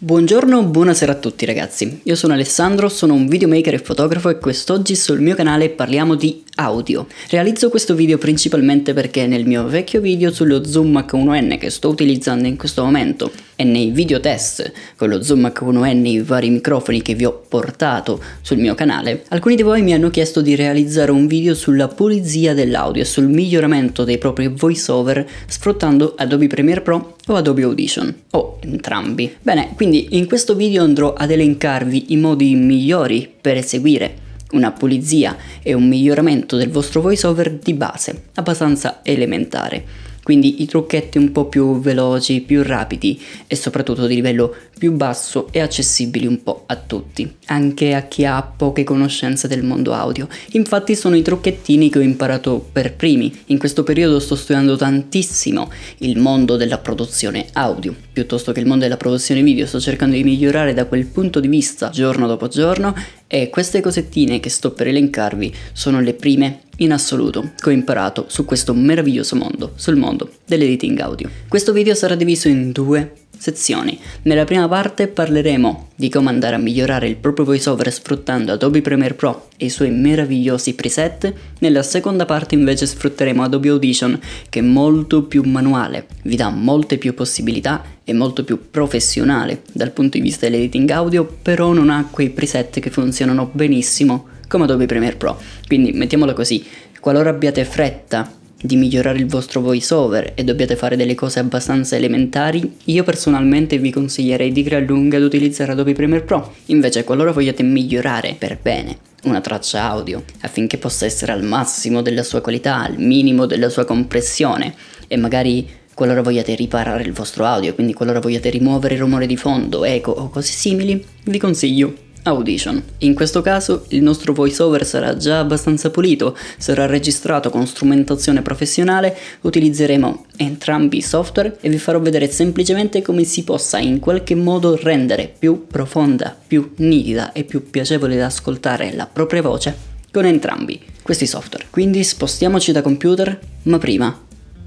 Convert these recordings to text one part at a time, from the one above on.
Buongiorno, buonasera a tutti ragazzi. Io sono Alessandro, sono un videomaker e fotografo e quest'oggi sul mio canale parliamo di audio. Realizzo questo video principalmente perché nel mio vecchio video sullo Zoom H1N che sto utilizzando in questo momento e nei video test con lo Zoom H1N e i vari microfoni che vi ho portato sul mio canale, alcuni di voi mi hanno chiesto di realizzare un video sulla pulizia dell'audio e sul miglioramento dei propri voiceover sfruttando Adobe Premiere Pro o Adobe Audition, o entrambi. Bene, quindi in questo video andrò ad elencarvi i modi migliori per eseguire una pulizia e un miglioramento del vostro voiceover di base, abbastanza elementare quindi i trucchetti un po' più veloci, più rapidi e soprattutto di livello più basso e accessibili un po' a tutti, anche a chi ha poche conoscenze del mondo audio. Infatti sono i trucchettini che ho imparato per primi. In questo periodo sto studiando tantissimo il mondo della produzione audio, piuttosto che il mondo della produzione video, sto cercando di migliorare da quel punto di vista giorno dopo giorno e queste cosettine che sto per elencarvi sono le prime in assoluto che ho imparato su questo meraviglioso mondo, sul mondo dell'editing audio. Questo video sarà diviso in due sezioni. Nella prima parte parleremo di come andare a migliorare il proprio voiceover sfruttando Adobe Premiere Pro e i suoi meravigliosi preset, nella seconda parte invece sfrutteremo Adobe Audition che è molto più manuale, vi dà molte più possibilità e molto più professionale dal punto di vista dell'editing audio, però non ha quei preset che funzionano benissimo come Adobe Premiere Pro. Quindi mettiamola così, qualora abbiate fretta di migliorare il vostro voiceover e dobbiate fare delle cose abbastanza elementari, io personalmente vi consiglierei di gran lunga ad utilizzare Adobe Premiere Pro. Invece qualora vogliate migliorare per bene una traccia audio affinché possa essere al massimo della sua qualità, al minimo della sua compressione e magari qualora vogliate riparare il vostro audio, quindi qualora vogliate rimuovere rumore di fondo, eco o cose simili, vi consiglio Audition. In questo caso il nostro voiceover sarà già abbastanza pulito, sarà registrato con strumentazione professionale, utilizzeremo entrambi i software e vi farò vedere semplicemente come si possa in qualche modo rendere più profonda, più nitida e più piacevole da ascoltare la propria voce con entrambi questi software. Quindi spostiamoci da computer, ma prima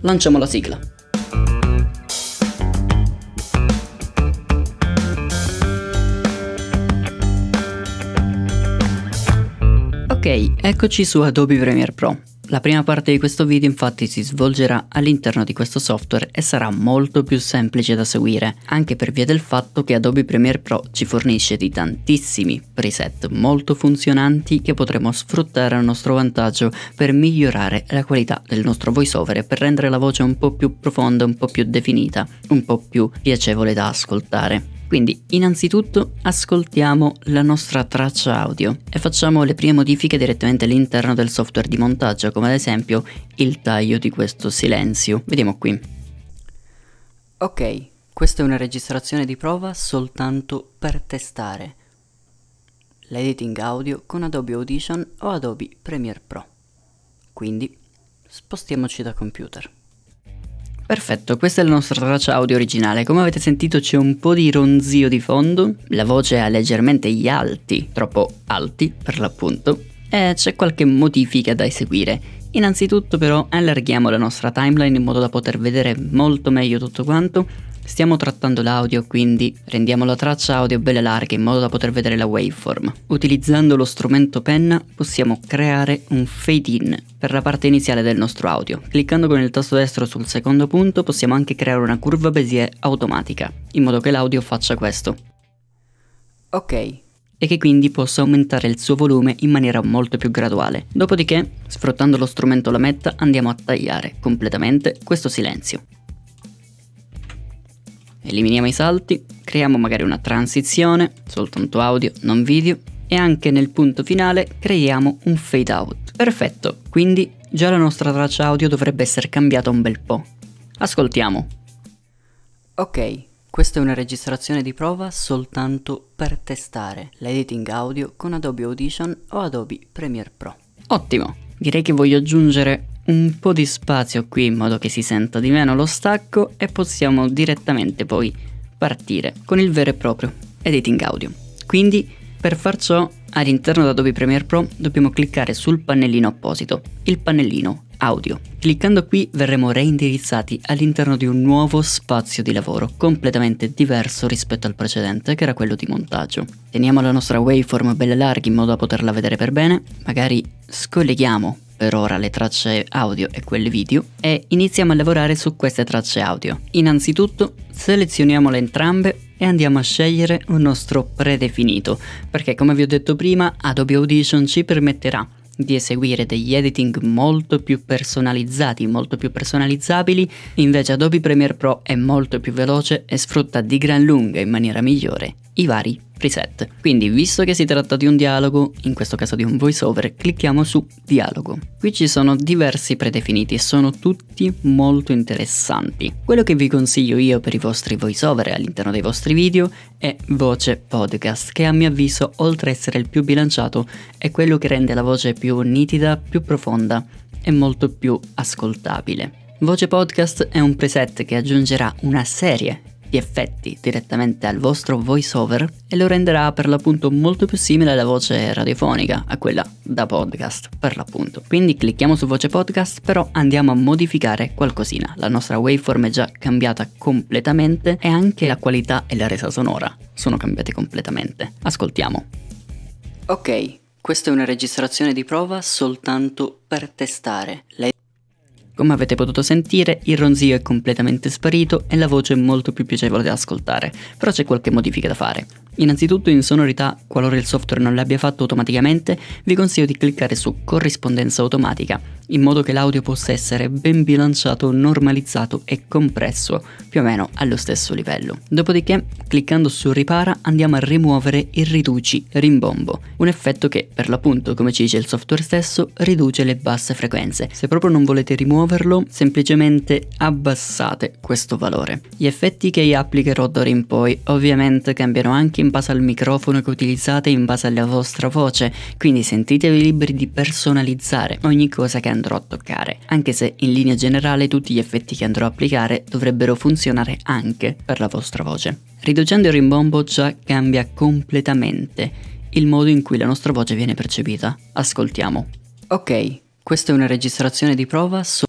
lanciamo la sigla. Ok, eccoci su Adobe Premiere Pro. La prima parte di questo video infatti si svolgerà all'interno di questo software e sarà molto più semplice da seguire, anche per via del fatto che Adobe Premiere Pro ci fornisce di tantissimi preset molto funzionanti che potremo sfruttare a nostro vantaggio per migliorare la qualità del nostro voiceover e per rendere la voce un po' più profonda, un po' più definita, un po' più piacevole da ascoltare. Quindi innanzitutto ascoltiamo la nostra traccia audio e facciamo le prime modifiche direttamente all'interno del software di montaggio, come ad esempio il taglio di questo silenzio. Vediamo qui. Ok, questa è una registrazione di prova soltanto per testare l'editing audio con Adobe Audition o Adobe Premiere Pro. Quindi spostiamoci da computer. Perfetto, questa è la nostra traccia audio originale. Come avete sentito c'è un po' di ronzio di fondo, la voce ha leggermente gli alti, troppo alti per l'appunto, e c'è qualche modifica da eseguire. Innanzitutto però allarghiamo la nostra timeline in modo da poter vedere molto meglio tutto quanto. Stiamo trattando l'audio, quindi rendiamo la traccia audio bella larga in modo da poter vedere la waveform. Utilizzando lo strumento penna possiamo creare un fade in per la parte iniziale del nostro audio. Cliccando con il tasto destro sul secondo punto possiamo anche creare una curva Bézier automatica, in modo che l'audio faccia questo. Ok, e che quindi possa aumentare il suo volume in maniera molto più graduale. Dopodiché, sfruttando lo strumento lametta, andiamo a tagliare completamente questo silenzio. Eliminiamo i salti, creiamo magari una transizione, soltanto audio, non video, e anche nel punto finale creiamo un fade out. Perfetto, quindi già la nostra traccia audio dovrebbe essere cambiata un bel po'. Ascoltiamo. Ok, questa è una registrazione di prova soltanto per testare l'editing audio con Adobe Audition o Adobe Premiere Pro. Ottimo! Direi che voglio aggiungere un po' di spazio qui in modo che si senta di meno lo stacco e possiamo direttamente poi partire con il vero e proprio editing audio. Quindi per far ciò all'interno di Adobe Premiere Pro dobbiamo cliccare sul pannellino apposito, il pannellino audio. Cliccando qui verremo reindirizzati all'interno di un nuovo spazio di lavoro, completamente diverso rispetto al precedente che era quello di montaggio. Teniamo la nostra waveform bella larga in modo da poterla vedere per bene, magari scolleghiamo per ora le tracce audio e quelle video e iniziamo a lavorare su queste tracce audio. Innanzitutto selezioniamole entrambe e andiamo a scegliere un nostro predefinito, perché come vi ho detto prima Adobe Audition ci permetterà di eseguire degli editing molto più personalizzati, molto più personalizzabili, invece Adobe Premiere Pro è molto più veloce e sfrutta di gran lunga in maniera migliore i vari preset. Quindi, visto che si tratta di un dialogo, in questo caso di un voiceover, clicchiamo su dialogo. Qui ci sono diversi predefiniti e sono tutti molto interessanti. Quello che vi consiglio io per i vostri voiceover all'interno dei vostri video è voce podcast, che a mio avviso, oltre ad essere il più bilanciato, è quello che rende la voce più nitida, più profonda e molto più ascoltabile. Voce Podcast è un preset che aggiungerà una serie gli effetti direttamente al vostro voiceover e lo renderà per l'appunto molto più simile alla voce radiofonica, a quella da podcast per l'appunto. Quindi clicchiamo su voce podcast, però andiamo a modificare qualcosina. La nostra waveform è già cambiata completamente e anche la qualità e la resa sonora sono cambiate completamente. Ascoltiamo. Ok, questa è una registrazione di prova soltanto per testare. Lei come avete potuto sentire, il ronzio è completamente sparito e la voce è molto più piacevole da ascoltare, però c'è qualche modifica da fare. Innanzitutto in sonorità, qualora il software non l'abbia fatto automaticamente, vi consiglio di cliccare su corrispondenza automatica, in modo che l'audio possa essere ben bilanciato, normalizzato e compresso, più o meno allo stesso livello. Dopodiché, cliccando su ripara, andiamo a rimuovere il riduci rimbombo, un effetto che, per l'appunto, come ci dice il software stesso, riduce le basse frequenze. Se proprio non volete rimuoverlo, semplicemente abbassate questo valore. Gli effetti che io applicherò d'ora in poi ovviamente cambiano anche in base al microfono che utilizzate, in base alla vostra voce, quindi sentitevi liberi di personalizzare ogni cosa che andrò a toccare, anche se in linea generale tutti gli effetti che andrò a applicare dovrebbero funzionare anche per la vostra voce. Riducendo il rimbombo già cambia completamente il modo in cui la nostra voce viene percepita. Ascoltiamo. Ok, questa è una registrazione di prova su...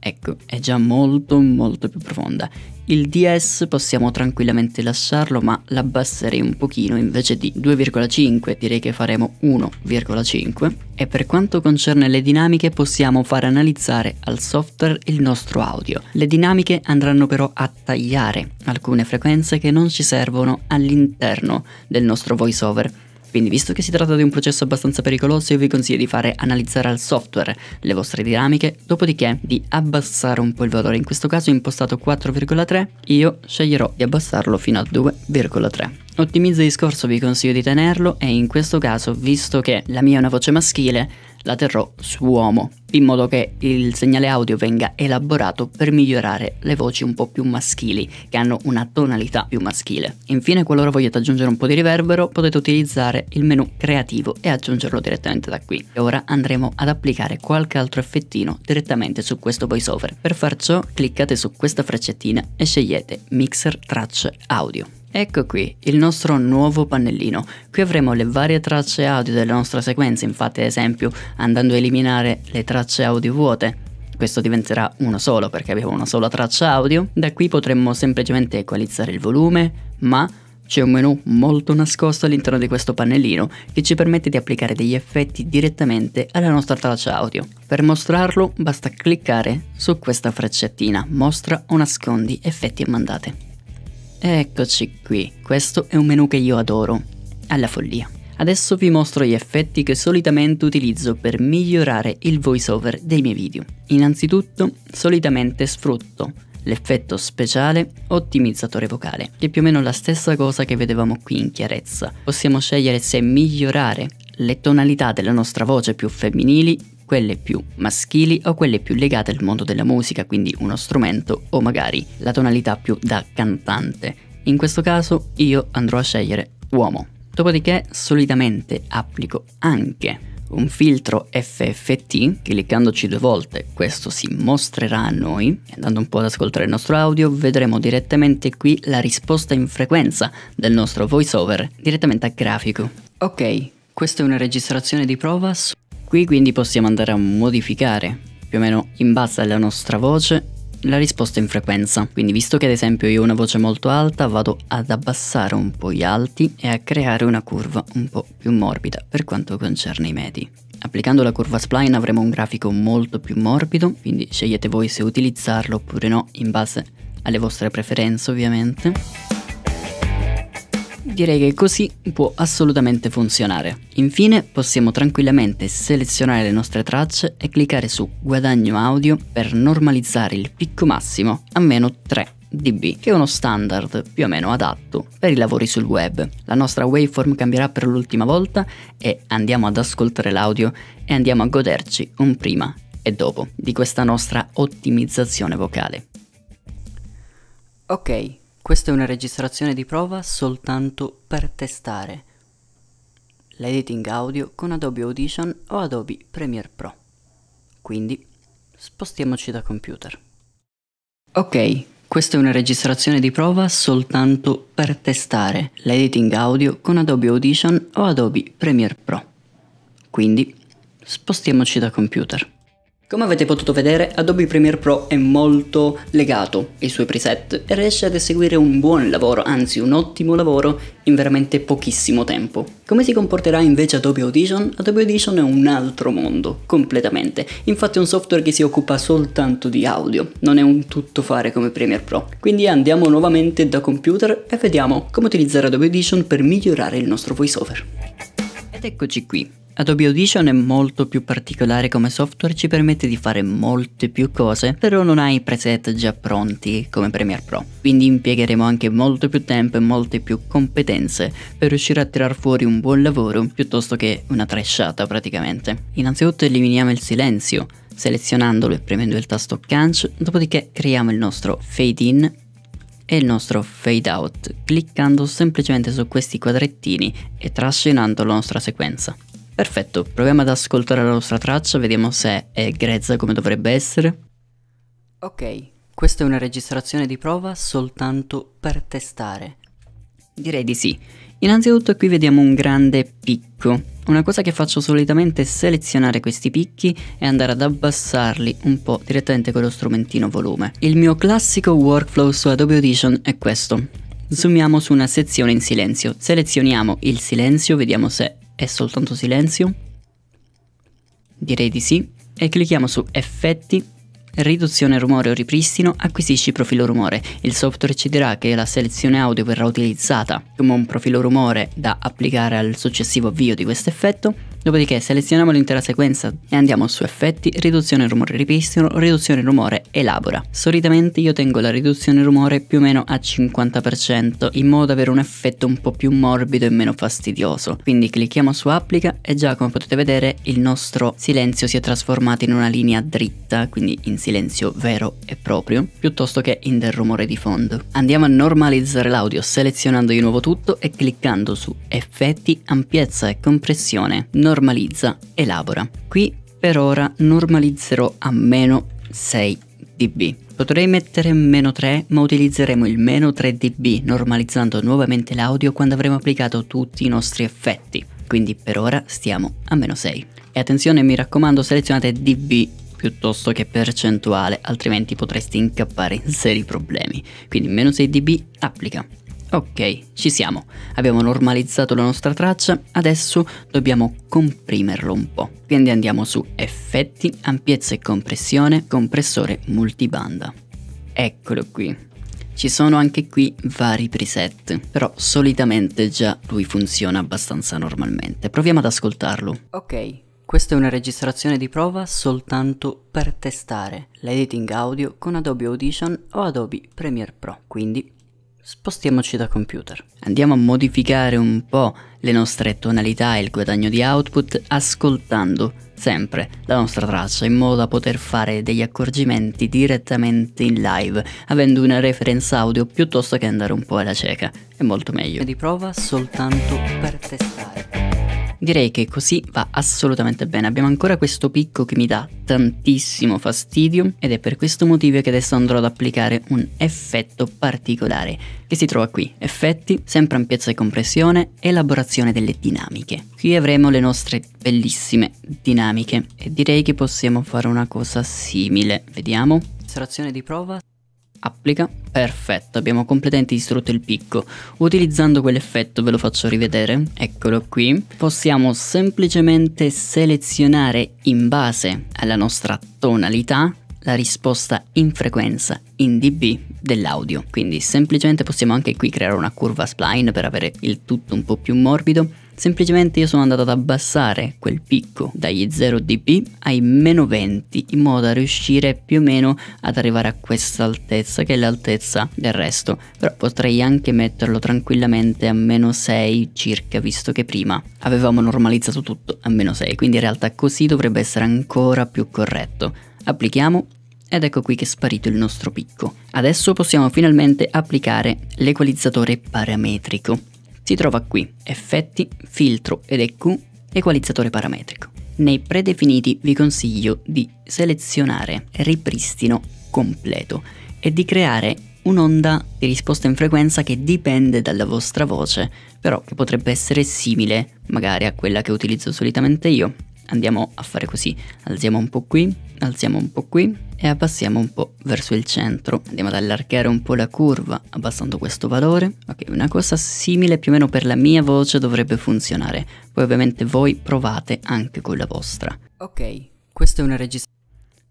Ecco, è già molto molto più profonda. Il DS possiamo tranquillamente lasciarlo ma l'abbasserei un pochino invece di 2,5 direi che faremo 1,5 e per quanto concerne le dinamiche possiamo far analizzare al software il nostro audio. Le dinamiche andranno però a tagliare alcune frequenze che non ci servono all'interno del nostro voiceover quindi visto che si tratta di un processo abbastanza pericoloso io vi consiglio di fare analizzare al software le vostre dinamiche, dopodiché di abbassare un po' il valore, in questo caso impostato 4,3 io sceglierò di abbassarlo fino a 2,3. Ottimizza il discorso vi consiglio di tenerlo e in questo caso visto che la mia è una voce maschile la terrò su uomo, in modo che il segnale audio venga elaborato per migliorare le voci un po' più maschili, che hanno una tonalità più maschile. Infine, qualora vogliate aggiungere un po' di riverbero, potete utilizzare il menu creativo e aggiungerlo direttamente da qui. E ora andremo ad applicare qualche altro effettino direttamente su questo voiceover. Per far ciò, cliccate su questa freccettina e scegliete Mixer Tracce Audio. Ecco qui il nostro nuovo pannellino. Qui avremo le varie tracce audio della nostra sequenza, infatti ad esempio andando a eliminare le tracce audio vuote questo diventerà uno solo perché abbiamo una sola traccia audio. Da qui potremmo semplicemente equalizzare il volume, ma c'è un menu molto nascosto all'interno di questo pannellino che ci permette di applicare degli effetti direttamente alla nostra traccia audio. Per mostrarlo basta cliccare su questa freccettina, mostra o nascondi effetti e mandate. Eccoci qui, questo è un menu che io adoro, alla follia. Adesso vi mostro gli effetti che solitamente utilizzo per migliorare il voiceover dei miei video. Innanzitutto, solitamente sfrutto l'effetto speciale ottimizzatore vocale, che è più o meno la stessa cosa che vedevamo qui in chiarezza. Possiamo scegliere se migliorare le tonalità della nostra voce più femminili, quelle più maschili o quelle più legate al mondo della musica, quindi uno strumento o magari la tonalità più da cantante. In questo caso io andrò a scegliere uomo. Dopodiché solitamente applico anche un filtro FFT, cliccandoci due volte questo si mostrerà a noi, andando un po' ad ascoltare il nostro audio vedremo direttamente qui la risposta in frequenza del nostro voiceover direttamente a grafico. Ok, questa è una registrazione di prova su Qui quindi possiamo andare a modificare più o meno in base alla nostra voce la risposta in frequenza. Quindi visto che ad esempio io ho una voce molto alta, vado ad abbassare un po' gli alti e a creare una curva un po' più morbida per quanto concerne i medi. Applicando la curva spline avremo un grafico molto più morbido, quindi scegliete voi se utilizzarlo oppure no in base alle vostre preferenze ovviamente direi che così può assolutamente funzionare. Infine possiamo tranquillamente selezionare le nostre tracce e cliccare su guadagno audio per normalizzare il picco massimo a meno 3 dB, che è uno standard più o meno adatto per i lavori sul web. La nostra waveform cambierà per l'ultima volta e andiamo ad ascoltare l'audio e andiamo a goderci un prima e dopo di questa nostra ottimizzazione vocale. Ok, questa è una registrazione di prova soltanto per testare l'editing audio con Adobe Audition o Adobe Premiere Pro. Quindi spostiamoci da computer. Ok, questa è una registrazione di prova soltanto per testare l'editing audio con Adobe Audition o Adobe Premiere Pro. Quindi spostiamoci da computer. Come avete potuto vedere, Adobe Premiere Pro è molto legato ai suoi preset e riesce ad eseguire un buon lavoro, anzi un ottimo lavoro, in veramente pochissimo tempo. Come si comporterà invece Adobe Audition? Adobe Audition è un altro mondo, completamente. Infatti è un software che si occupa soltanto di audio, non è un tuttofare come Premiere Pro. Quindi andiamo nuovamente da computer e vediamo come utilizzare Adobe Audition per migliorare il nostro voiceover. Ed eccoci qui. Adobe Audition è molto più particolare come software, ci permette di fare molte più cose, però non hai i preset già pronti come Premiere Pro. Quindi impiegheremo anche molto più tempo e molte più competenze per riuscire a tirar fuori un buon lavoro piuttosto che una trashata praticamente. Innanzitutto eliminiamo il silenzio, selezionandolo e premendo il tasto Canch, dopodiché creiamo il nostro fade in e il nostro fade out cliccando semplicemente su questi quadrettini e trascinando la nostra sequenza. Perfetto, proviamo ad ascoltare la nostra traccia, vediamo se è grezza come dovrebbe essere. Ok, questa è una registrazione di prova soltanto per testare. Direi di sì. Innanzitutto qui vediamo un grande picco. Una cosa che faccio solitamente è selezionare questi picchi e andare ad abbassarli un po' direttamente con lo strumentino volume. Il mio classico workflow su Adobe Audition è questo. Zoomiamo su una sezione in silenzio, selezioniamo il silenzio, vediamo se è soltanto silenzio? Direi di sì e clicchiamo su Effetti, Riduzione rumore o ripristino, acquisisci profilo rumore. Il software ci dirà che la selezione audio verrà utilizzata come un profilo rumore da applicare al successivo avvio di questo effetto Dopodiché selezioniamo l'intera sequenza e andiamo su effetti, riduzione rumore ripristino, riduzione rumore elabora. Solitamente io tengo la riduzione rumore più o meno a 50% in modo da avere un effetto un po' più morbido e meno fastidioso. Quindi clicchiamo su applica e già come potete vedere il nostro silenzio si è trasformato in una linea dritta, quindi in silenzio vero e proprio, piuttosto che in del rumore di fondo. Andiamo a normalizzare l'audio selezionando di nuovo tutto e cliccando su effetti, ampiezza e compressione. Normalizzare normalizza, elabora. Qui per ora normalizzerò a meno 6 dB. Potrei mettere meno 3 ma utilizzeremo il meno 3 dB normalizzando nuovamente l'audio quando avremo applicato tutti i nostri effetti. Quindi per ora stiamo a meno 6. E attenzione mi raccomando selezionate dB piuttosto che percentuale altrimenti potresti incappare in seri problemi. Quindi meno 6 dB applica. Ok, ci siamo. Abbiamo normalizzato la nostra traccia, adesso dobbiamo comprimerlo un po'. Quindi andiamo su effetti, ampiezza e compressione, compressore multibanda. Eccolo qui. Ci sono anche qui vari preset, però solitamente già lui funziona abbastanza normalmente. Proviamo ad ascoltarlo. Ok, questa è una registrazione di prova soltanto per testare l'editing audio con Adobe Audition o Adobe Premiere Pro, quindi spostiamoci da computer. Andiamo a modificare un po' le nostre tonalità e il guadagno di output ascoltando sempre la nostra traccia in modo da poter fare degli accorgimenti direttamente in live, avendo una reference audio piuttosto che andare un po' alla cieca. È molto meglio. Di prova soltanto per testare. Direi che così va assolutamente bene. Abbiamo ancora questo picco che mi dà tantissimo fastidio ed è per questo motivo che adesso andrò ad applicare un effetto particolare che si trova qui. Effetti, sempre ampiezza e compressione, elaborazione delle dinamiche. Qui avremo le nostre bellissime dinamiche e direi che possiamo fare una cosa simile. Vediamo. Estrazione di prova Applica. Perfetto, abbiamo completamente distrutto il picco. Utilizzando quell'effetto, ve lo faccio rivedere, eccolo qui, possiamo semplicemente selezionare in base alla nostra tonalità la risposta in frequenza in dB dell'audio. Quindi semplicemente possiamo anche qui creare una curva spline per avere il tutto un po' più morbido Semplicemente io sono andato ad abbassare quel picco dagli 0 dB ai meno 20 in modo da riuscire più o meno ad arrivare a questa altezza che è l'altezza del resto. Però potrei anche metterlo tranquillamente a meno 6 circa visto che prima avevamo normalizzato tutto a meno 6 quindi in realtà così dovrebbe essere ancora più corretto. Applichiamo ed ecco qui che è sparito il nostro picco. Adesso possiamo finalmente applicare l'equalizzatore parametrico. Si trova qui effetti, filtro ed EQ, equalizzatore parametrico. Nei predefiniti vi consiglio di selezionare ripristino completo e di creare un'onda di risposta in frequenza che dipende dalla vostra voce, però che potrebbe essere simile magari a quella che utilizzo solitamente io. Andiamo a fare così, alziamo un po' qui, alziamo un po' qui e abbassiamo un po' verso il centro. Andiamo ad allargare un po' la curva abbassando questo valore. Ok, una cosa simile più o meno per la mia voce dovrebbe funzionare. Poi ovviamente voi provate anche con la vostra. Ok, questa è una registrazione.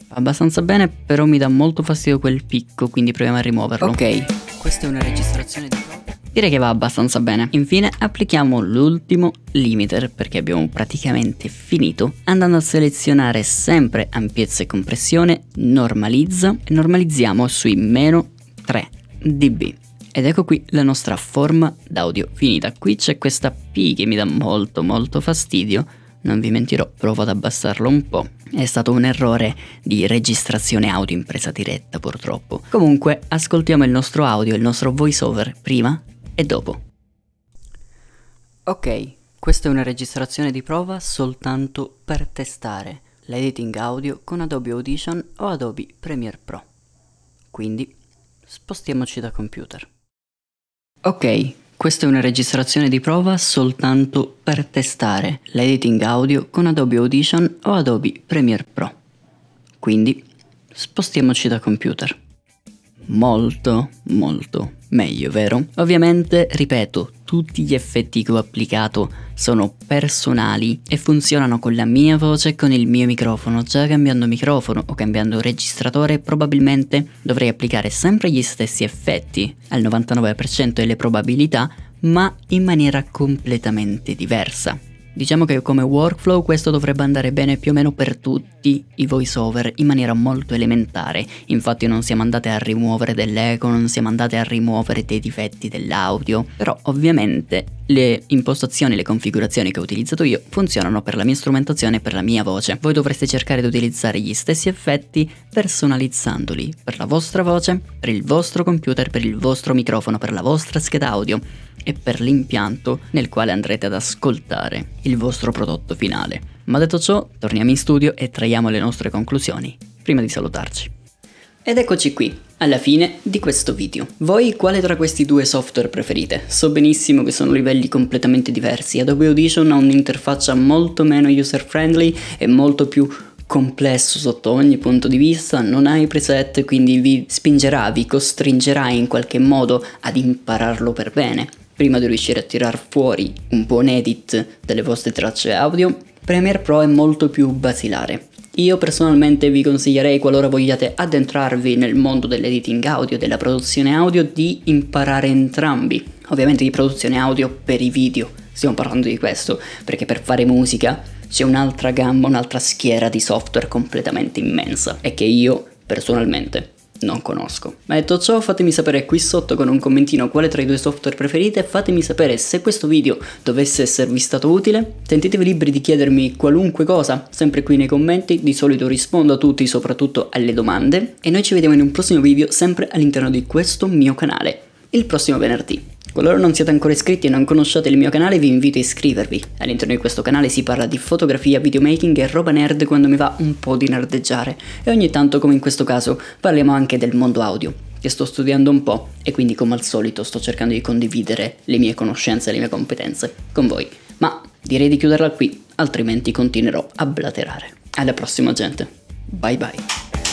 Fa abbastanza bene, però mi dà molto fastidio quel picco, quindi proviamo a rimuoverlo. Ok, questa è una registrazione di direi che va abbastanza bene. Infine applichiamo l'ultimo limiter perché abbiamo praticamente finito andando a selezionare sempre ampiezza e compressione, normalizza e normalizziamo sui meno 3 dB. Ed ecco qui la nostra forma d'audio finita. Qui c'è questa P che mi dà molto molto fastidio, non vi mentirò, provo ad abbassarlo un po'. È stato un errore di registrazione audio in presa diretta purtroppo. Comunque ascoltiamo il nostro audio, il nostro voiceover prima e dopo. Ok, questa è una registrazione di prova soltanto per testare l'editing audio con Adobe Audition o Adobe Premiere Pro. Quindi spostiamoci da computer. Ok, questa è una registrazione di prova soltanto per testare l'editing audio con Adobe Audition o Adobe Premiere Pro. Quindi spostiamoci da computer. Molto, molto, meglio, vero? Ovviamente, ripeto, tutti gli effetti che ho applicato sono personali e funzionano con la mia voce e con il mio microfono. Già cambiando microfono o cambiando registratore probabilmente dovrei applicare sempre gli stessi effetti, al 99% delle probabilità, ma in maniera completamente diversa. Diciamo che come workflow questo dovrebbe andare bene più o meno per tutti i voiceover in maniera molto elementare, infatti non siamo andati a rimuovere dell'eco, non siamo andati a rimuovere dei difetti dell'audio, però ovviamente le impostazioni, le configurazioni che ho utilizzato io funzionano per la mia strumentazione e per la mia voce. Voi dovreste cercare di utilizzare gli stessi effetti personalizzandoli per la vostra voce, per il vostro computer, per il vostro microfono, per la vostra scheda audio e per l'impianto nel quale andrete ad ascoltare il vostro prodotto finale. Ma detto ciò, torniamo in studio e traiamo le nostre conclusioni, prima di salutarci. Ed eccoci qui, alla fine di questo video. Voi quale tra questi due software preferite? So benissimo che sono livelli completamente diversi. Adobe Audition ha un'interfaccia molto meno user friendly e molto più complesso sotto ogni punto di vista, non hai preset, quindi vi spingerà, vi costringerà in qualche modo ad impararlo per bene. Prima di riuscire a tirar fuori un buon edit delle vostre tracce audio, Premiere Pro è molto più basilare. Io personalmente vi consiglierei, qualora vogliate addentrarvi nel mondo dell'editing audio e della produzione audio, di imparare entrambi. Ovviamente di produzione audio per i video, stiamo parlando di questo, perché per fare musica c'è un'altra gamma, un'altra schiera di software completamente immensa e che io personalmente non conosco. Ma detto ciò fatemi sapere qui sotto con un commentino quale tra i due software preferite, fatemi sapere se questo video dovesse esservi stato utile, sentitevi liberi di chiedermi qualunque cosa, sempre qui nei commenti, di solito rispondo a tutti, soprattutto alle domande, e noi ci vediamo in un prossimo video sempre all'interno di questo mio canale, il prossimo venerdì. Qualora non siete ancora iscritti e non conosciate il mio canale vi invito a iscrivervi. All'interno di questo canale si parla di fotografia, videomaking e roba nerd quando mi va un po' di nerdeggiare e ogni tanto come in questo caso parliamo anche del mondo audio che sto studiando un po' e quindi come al solito sto cercando di condividere le mie conoscenze e le mie competenze con voi. Ma direi di chiuderla qui, altrimenti continuerò a blaterare. Alla prossima gente. Bye bye.